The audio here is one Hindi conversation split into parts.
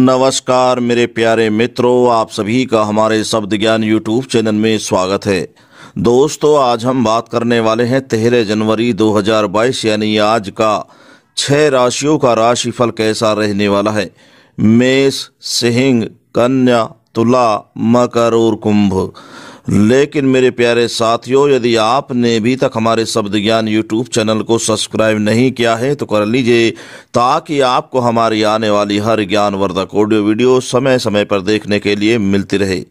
नमस्कार मेरे प्यारे मित्रों आप सभी का हमारे शब्द ज्ञान यूट्यूब चैनल में स्वागत है दोस्तों आज हम बात करने वाले हैं तेरह जनवरी 2022 यानी आज का छह राशियों का राशिफल कैसा रहने वाला है मेष सिंह कन्या तुला मकर और कुंभ लेकिन मेरे प्यारे साथियों यदि आपने अभी तक हमारे शब्द ज्ञान यूट्यूब चैनल को सब्सक्राइब नहीं किया है तो कर लीजिए ताकि आपको हमारी आने वाली हर ज्ञानवर्धक ऑडियो वीडियो समय समय पर देखने के लिए मिलती रहे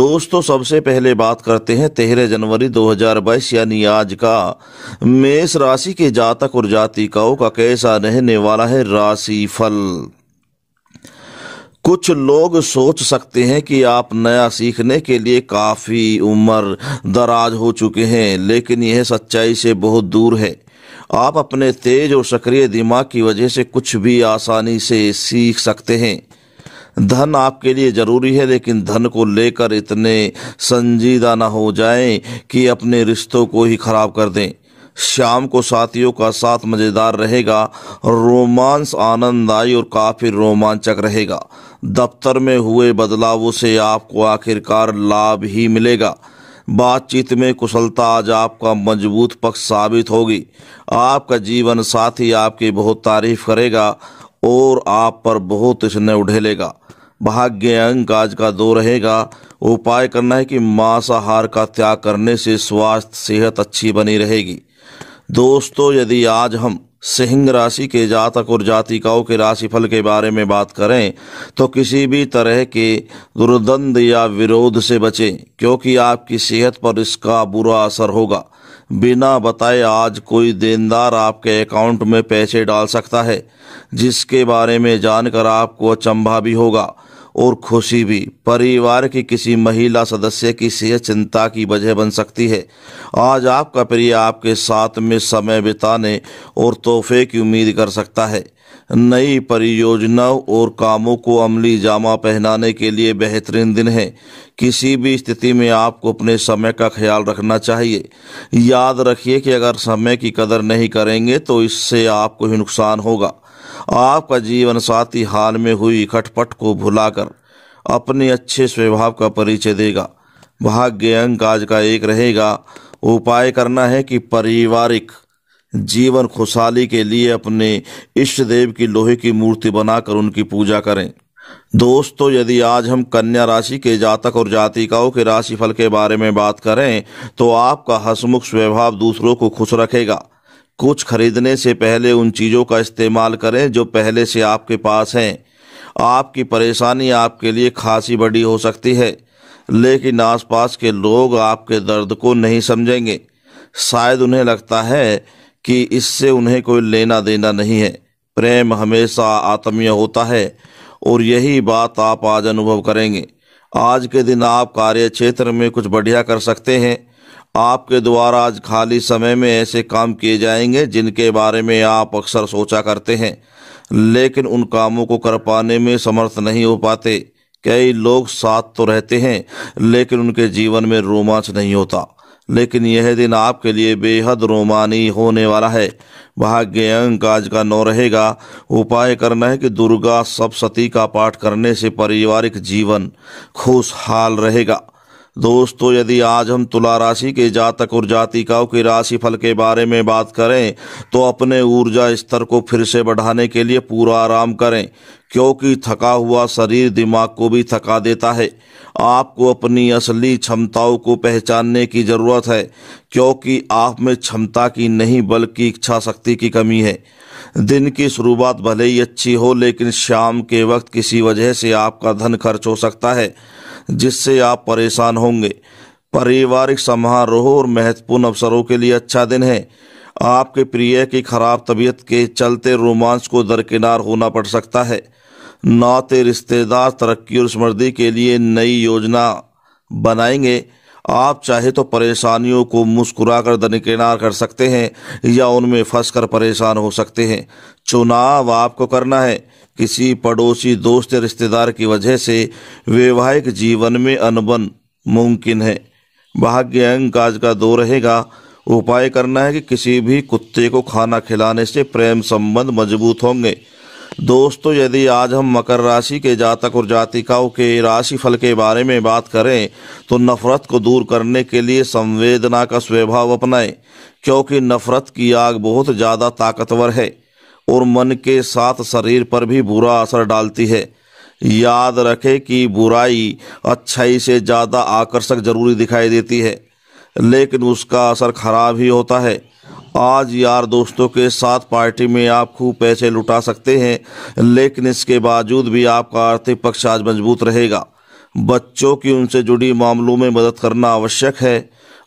दोस्तों सबसे पहले बात करते हैं तेरह जनवरी 2022 यानी आज का मेष राशि के जातक और जातिकाओं का कैसा रहने वाला है राशि फल कुछ लोग सोच सकते हैं कि आप नया सीखने के लिए काफ़ी उम्र दराज हो चुके हैं लेकिन यह सच्चाई से बहुत दूर है आप अपने तेज और सक्रिय दिमाग की वजह से कुछ भी आसानी से सीख सकते हैं धन आपके लिए ज़रूरी है लेकिन धन को लेकर इतने संजीदा ना हो जाएं कि अपने रिश्तों को ही ख़राब कर दें शाम को साथियों का साथ मज़ेदार रहेगा रोमांस आनंददायी और काफ़ी रोमांचक रहेगा दफ्तर में हुए बदलावों से आपको आखिरकार लाभ ही मिलेगा बातचीत में कुशलता आज आपका मजबूत पक्ष साबित होगी आपका जीवन साथी आपकी बहुत तारीफ करेगा और आप पर बहुत स्नेह उढ़ेलेगा भाग्य अंक आज का दो रहेगा उपाय करना है कि मांसाहार का त्याग करने से स्वास्थ्य सेहत अच्छी बनी रहेगी दोस्तों यदि आज हम सिंह राशि के जातक और जातिकाओं के राशिफल के बारे में बात करें तो किसी भी तरह के दुर्द या विरोध से बचें क्योंकि आपकी सेहत पर इसका बुरा असर होगा बिना बताए आज कोई देनदार आपके अकाउंट में पैसे डाल सकता है जिसके बारे में जानकर आपको अचंभा भी होगा और खुशी भी परिवार की किसी महिला सदस्य की सेहत चिंता की वजह बन सकती है आज आपका प्रिय आपके साथ में समय बिताने और तोहफे की उम्मीद कर सकता है नई परियोजनाओं और कामों को अमली जामा पहनाने के लिए बेहतरीन दिन है किसी भी स्थिति में आपको अपने समय का ख्याल रखना चाहिए याद रखिए कि अगर समय की कदर नहीं करेंगे तो इससे आपको ही नुकसान होगा आपका जीवन साथी हाल में हुई खटपट को भुलाकर अपने अच्छे स्वभाव का परिचय देगा भाग्य अंक आज का एक रहेगा उपाय करना है कि पारिवारिक जीवन खुशहाली के लिए अपने इष्ट देव की लोहे की मूर्ति बनाकर उनकी पूजा करें दोस्तों यदि आज हम कन्या राशि के जातक और जातिकाओं के राशिफल के बारे में बात करें तो आपका हसमुख स्वभाव दूसरों को खुश रखेगा कुछ खरीदने से पहले उन चीज़ों का इस्तेमाल करें जो पहले से आपके पास हैं आपकी परेशानी आपके लिए खासी बड़ी हो सकती है लेकिन आसपास के लोग आपके दर्द को नहीं समझेंगे शायद उन्हें लगता है कि इससे उन्हें कोई लेना देना नहीं है प्रेम हमेशा आत्मीय होता है और यही बात आप आज अनुभव करेंगे आज के दिन आप कार्य क्षेत्र में कुछ बढ़िया कर सकते हैं आपके द्वारा आज खाली समय में ऐसे काम किए जाएंगे जिनके बारे में आप अक्सर सोचा करते हैं लेकिन उन कामों को कर पाने में समर्थ नहीं हो पाते कई लोग साथ तो रहते हैं लेकिन उनके जीवन में रोमांच नहीं होता लेकिन यह दिन आपके लिए बेहद रोमानी होने वाला है भाग्य अंक आज का नौ रहेगा उपाय करना है कि दुर्गा सप्तती का पाठ करने से पारिवारिक जीवन खुशहाल रहेगा दोस्तों यदि आज हम तुला राशि के जातक और जातिकाओं के फल के बारे में बात करें तो अपने ऊर्जा स्तर को फिर से बढ़ाने के लिए पूरा आराम करें क्योंकि थका हुआ शरीर दिमाग को भी थका देता है आपको अपनी असली क्षमताओं को पहचानने की ज़रूरत है क्योंकि आप में क्षमता की नहीं बल्कि इच्छा शक्ति की कमी है दिन की शुरुआत भले ही अच्छी हो लेकिन शाम के वक्त किसी वजह से आपका धन खर्च हो सकता है जिससे आप परेशान होंगे पारिवारिक समारोह और महत्वपूर्ण अवसरों के लिए अच्छा दिन है आपके प्रिय की खराब तबीयत के चलते रोमांस को दरकिनार होना पड़ सकता है नाते रिश्तेदार तरक्की और समृद्धि के लिए नई योजना बनाएंगे आप चाहे तो परेशानियों को मुस्कुरा कर दरकिनार कर सकते हैं या उनमें फंस कर परेशान हो सकते हैं चुनाव आपको करना है किसी पड़ोसी दोस्त या रिश्तेदार की वजह से वैवाहिक जीवन में अनबन मुमकिन है भाग्य अंग आज का दो रहेगा उपाय करना है कि किसी भी कुत्ते को खाना खिलाने से प्रेम संबंध मजबूत होंगे दोस्तों यदि आज हम मकर राशि के जातक और जातिकाओं के राशि फल के बारे में बात करें तो नफरत को दूर करने के लिए संवेदना का स्वभाव अपनाएं क्योंकि नफरत की आग बहुत ज़्यादा ताकतवर है और मन के साथ शरीर पर भी बुरा असर डालती है याद रखें कि बुराई अच्छाई से ज़्यादा आकर्षक जरूरी दिखाई देती है लेकिन उसका असर खराब ही होता है आज यार दोस्तों के साथ पार्टी में आप खूब पैसे लुटा सकते हैं लेकिन इसके बावजूद भी आपका आर्थिक पक्ष आज मजबूत रहेगा बच्चों की उनसे जुड़ी मामलों में मदद करना आवश्यक है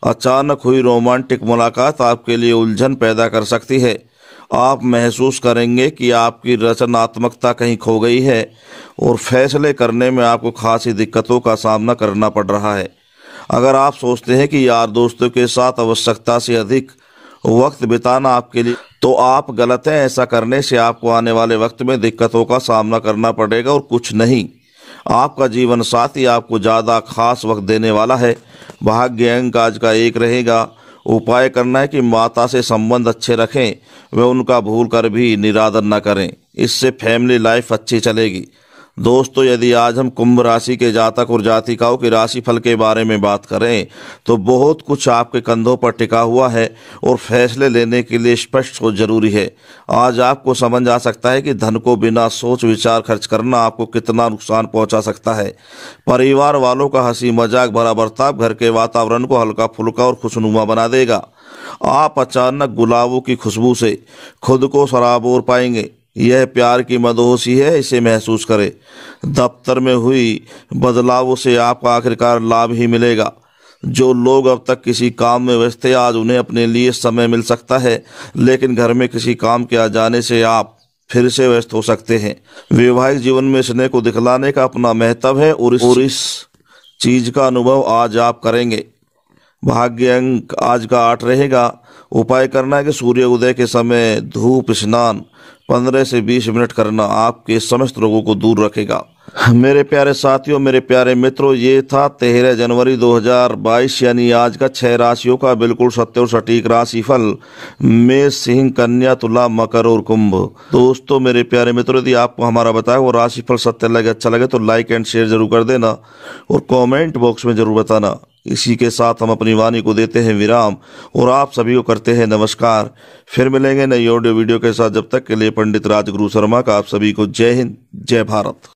अचानक हुई रोमांटिक मुलाकात आपके लिए उलझन पैदा कर सकती है आप महसूस करेंगे कि आपकी रचनात्मकता कहीं खो गई है और फैसले करने में आपको खासी दिक्कतों का सामना करना पड़ रहा है अगर आप सोचते हैं कि यार दोस्तों के साथ आवश्यकता से अधिक वक्त बिताना आपके लिए तो आप गलत हैं ऐसा करने से आपको आने वाले वक्त में दिक्कतों का सामना करना पड़ेगा और कुछ नहीं आपका जीवन साथी आपको ज़्यादा खास वक्त देने वाला है भाग्य अंक आज का एक रहेगा उपाय करना है कि माता से संबंध अच्छे रखें वे उनका भूल कर भी निरादर न करें इससे फैमिली लाइफ अच्छी चलेगी दोस्तों यदि आज हम कुंभ राशि के जातक और जातिकाओं के राशि फल के बारे में बात करें तो बहुत कुछ आपके कंधों पर टिका हुआ है और फैसले लेने के लिए स्पष्ट हो जरूरी है आज आपको समझ आ सकता है कि धन को बिना सोच विचार खर्च करना आपको कितना नुकसान पहुंचा सकता है परिवार वालों का हंसी मजाक भरा बर्ताव घर के वातावरण को हल्का फुल्का और खुशनुमा बना देगा आप अचानक गुलाबों की खुशबू से खुद को और पाएंगे यह प्यार की मदहोशी है इसे महसूस करें दफ्तर में हुई बदलाव से आपका आखिरकार लाभ ही मिलेगा जो लोग अब तक किसी काम में व्यस्त थे आज उन्हें अपने लिए समय मिल सकता है लेकिन घर में किसी काम के आ जाने से आप फिर से व्यस्त हो सकते हैं वैवाहिक जीवन में स्नेह को दिखलाने का अपना महत्व है और इस, और इस चीज का अनुभव आज आप करेंगे भाग्य अंक आज का आठ रहेगा उपाय करना है कि सूर्य उदय के समय धूप स्नान 15 से 20 मिनट करना आपके समस्त रोगों को दूर रखेगा मेरे प्यारे साथियों मेरे प्यारे मित्रों ये था तेरह जनवरी 2022 यानी आज का छह राशियों का बिल्कुल सत्य और सटीक राशिफल मेष सिंह कन्या तुला मकर और कुंभ दोस्तों मेरे प्यारे मित्रों यदि आपको हमारा बताया वो राशिफल सत्य लगे अच्छा लगे तो लाइक एंड शेयर जरूर कर देना और कॉमेंट बॉक्स में जरूर बताना इसी के साथ हम अपनी वाणी को देते हैं विराम और आप सभी को करते हैं नमस्कार फिर मिलेंगे नई ऑडियो वीडियो के साथ जब तक के लिए पंडित राजगुरु शर्मा का आप सभी को जय हिंद जय भारत